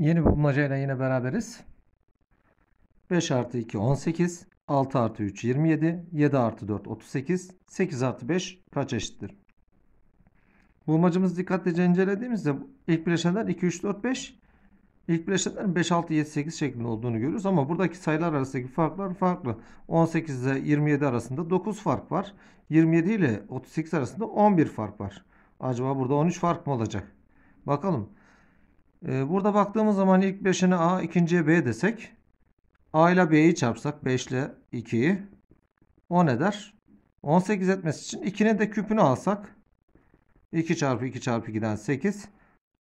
Yeni bulmaca ile yine beraberiz. 5 artı 2 18. 6 artı 3 27. 7 artı 4 38. 8 artı 5 kaç eşittir? Bulmacamızı dikkatlice incelediğimizde ilk bileşenler 2, 3, 4, 5. İlk bileşenlerin 5, 6, 7, 8 şeklinde olduğunu görüyoruz. Ama buradaki sayılar arasındaki farklar farklı. 18 ile 27 arasında 9 fark var. 27 ile 38 arasında 11 fark var. Acaba burada 13 fark mı olacak? Bakalım. Ee, burada baktığımız zaman ilk 5'ine A, ikinciye B desek. A ile B'yi çarpsak 5 ile 2'yi 10 eder. 18 etmesi için 2'nin de küpünü alsak 2 çarpı 2 çarpı 2'den 8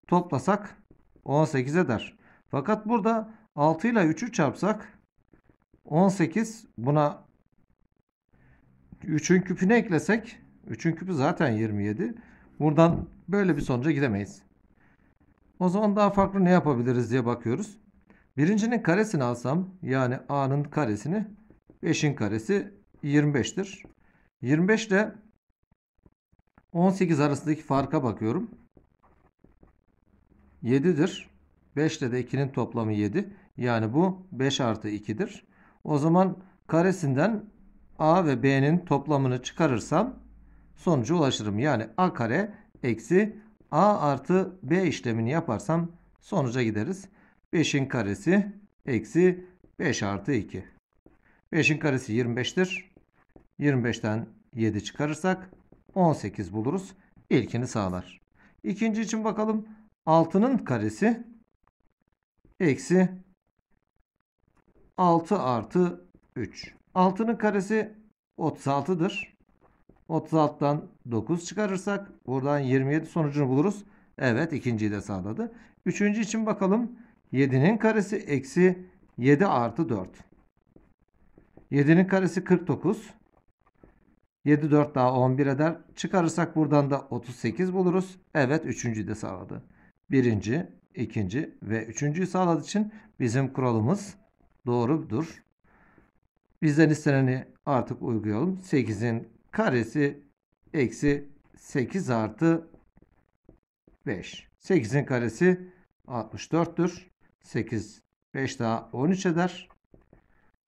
toplasak 18 eder. Fakat burada 6 ile 3'ü çarpsak 18 buna 3'ün küpünü eklesek 3'ün küpü zaten 27. Buradan böyle bir sonuca gidemeyiz. O zaman daha farklı ne yapabiliriz diye bakıyoruz. Birincinin karesini alsam yani A'nın karesini 5'in karesi 25'tir. 25 ile 18 arasındaki farka bakıyorum. 7'dir. 5 ile de 2'nin toplamı 7. Yani bu 5 artı 2'dir. O zaman karesinden A ve B'nin toplamını çıkarırsam sonuca ulaşırım. Yani A kare eksi A artı B işlemini yaparsam sonuca gideriz. 5'in karesi eksi 5 artı 2. 5'in karesi 25'tir. 25'ten 7 çıkarırsak 18 buluruz. İlkini sağlar. İkinci için bakalım. 6'nın karesi eksi 6 artı 3. 6'nın karesi 36'dır. 36'dan 9 çıkarırsak buradan 27 sonucunu buluruz. Evet ikinciyi de sağladı. Üçüncü için bakalım. 7'nin karesi eksi 7 artı 4. 7'nin karesi 49. 7 4 daha 11 eder. Çıkarırsak buradan da 38 buluruz. Evet üçüncüyü de sağladı. Birinci, ikinci ve üçüncüyü sağladığı için bizim kuralımız doğrudur. Bizden isteneni artık uygulayalım. 8'in karesi eksi 8 artı 5. 8'in karesi 64'tür. 8 5 daha 13 eder.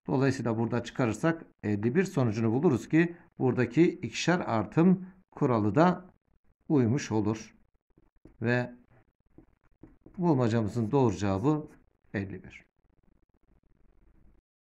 Dolayısıyla burada çıkarırsak 51 sonucunu buluruz ki buradaki ikişer artım kuralı da uymuş olur. Ve bulmacamızın doğru cevabı 51.